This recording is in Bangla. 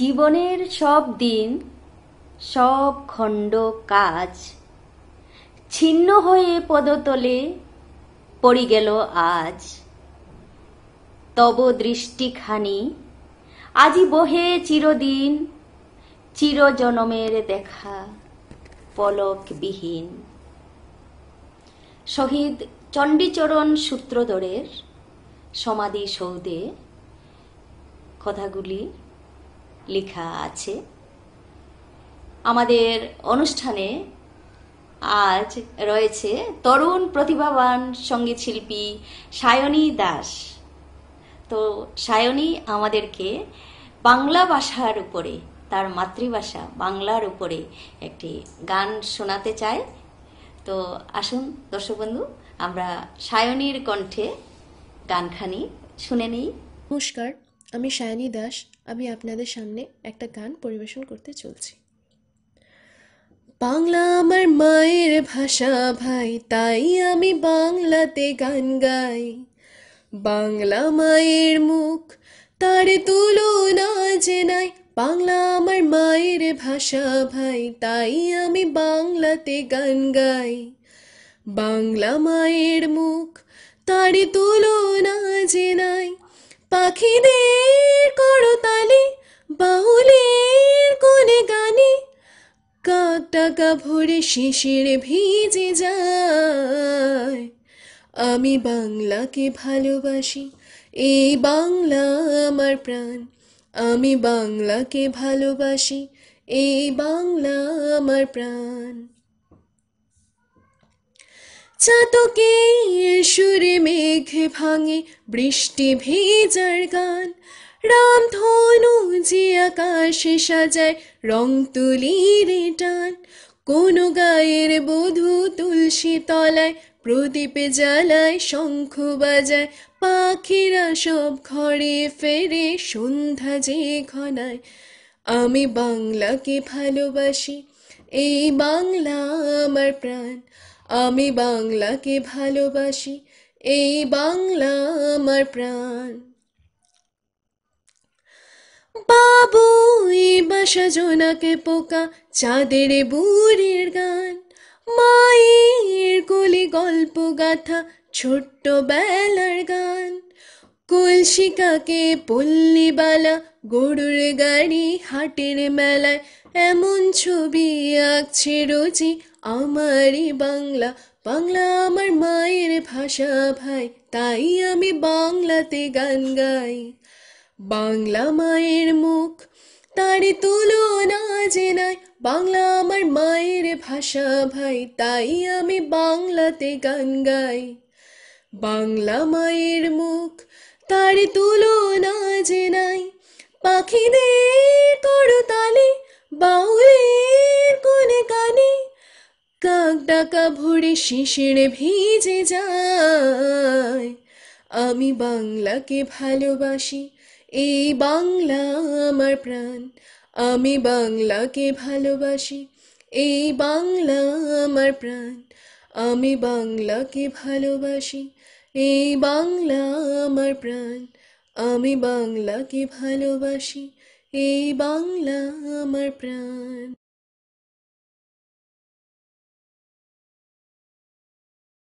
জীবনের সব দিন সব খণ্ড কাজ ছিন্ন হয়ে পদতলে পড়ি গেল আজ তব দৃষ্টিখানি আজি বহে চিরদিন চিরজনমের দেখা পলকবিহীন শহীদ চণ্ডীচরণ সূত্রধরের সমাধি সৌদে কথাগুলি লেখা আছে আমাদের অনুষ্ঠানে আজ রয়েছে তরুণ প্রতিভাবান সঙ্গীত শিল্পী সায়নী দাস তো সায়নী আমাদেরকে বাংলা ভাষার উপরে তার মাতৃভাষা বাংলার উপরে একটি গান শোনাতে চায় তো আসুন দর্শক বন্ধু আমরা সায়নীর কণ্ঠে গানখানি শুনে নিই নমস্কার আমি সায়নী দাস আমি আপনাদের সামনে একটা গান পরিবেশন করতে চলছি বাংলা আমার মায়ের ভাষা ভাই তাই আমি বাংলাতে গান গাই বাংলা মায়ের মুখ তার তুলনা যে নাই বাংলা আমার মায়ের ভাষা ভাই তাই আমি বাংলাতে গান গাই বাংলা মায়ের মুখ তার তুলনা যে নাই পাখিদের করতালি বাউলের কোনে গানে কাক টাকা ভরে শিশির ভিজে যায় আমি বাংলাকে ভালোবাসি এই বাংলা আমার প্রাণ আমি বাংলাকে ভালোবাসি এই বাংলা আমার প্রাণ চাতকে সুরে মেঘে ভাঙে বৃষ্টি ভেজার গান ধনু যে আকাশে সাজায় রং তুলির টান কোন গায়ের বধু তুলসী তলায় প্রদীপে জ্বালায় শঙ্খ বাজায় পাখিরা সব ঘরে ফেরে সন্ধ্যা যে ঘনায় আমি বাংলাকে ভালোবাসি এই বাংলা আমার প্রাণ আমি বাংলাকে ভালোবাসি এই বাংলা আমার প্রাণ বাবু এই বাসা জোনাকে পোকা চাঁদের বুড়ির গান মায়ের কলি গল্প গাথা ছোট্ট বেলার গান কলসিকাকে পল্লীবালা গরুর গাড়ি হাটের মেলায় এমন ছবি আঁকছে রোজি আমারই বাংলা বাংলা আমার মায়ের ভাষা ভাই তাই আমি বাংলাতে গান গাই বাংলা মায়ের মুখ তার তুলনা যে নাই বাংলা আমার মায়ের ভাষা ভাই তাই আমি বাংলাতে গান গাই বাংলা মায়ের মুখ তার তুলনা যে নাই পাখিদের টাকা ভরে শিশিরে ভিজে যায় আমি বাংলাকে ভালোবাসি এই বাংলা আমার প্রাণ আমি বাংলাকে ভালোবাসি এই বাংলা আমার প্রাণ আমি বাংলাকে ভালোবাসি এই বাংলা আমার প্রাণ আমি বাংলাকে ভালোবাসি এই বাংলা আমার প্রাণ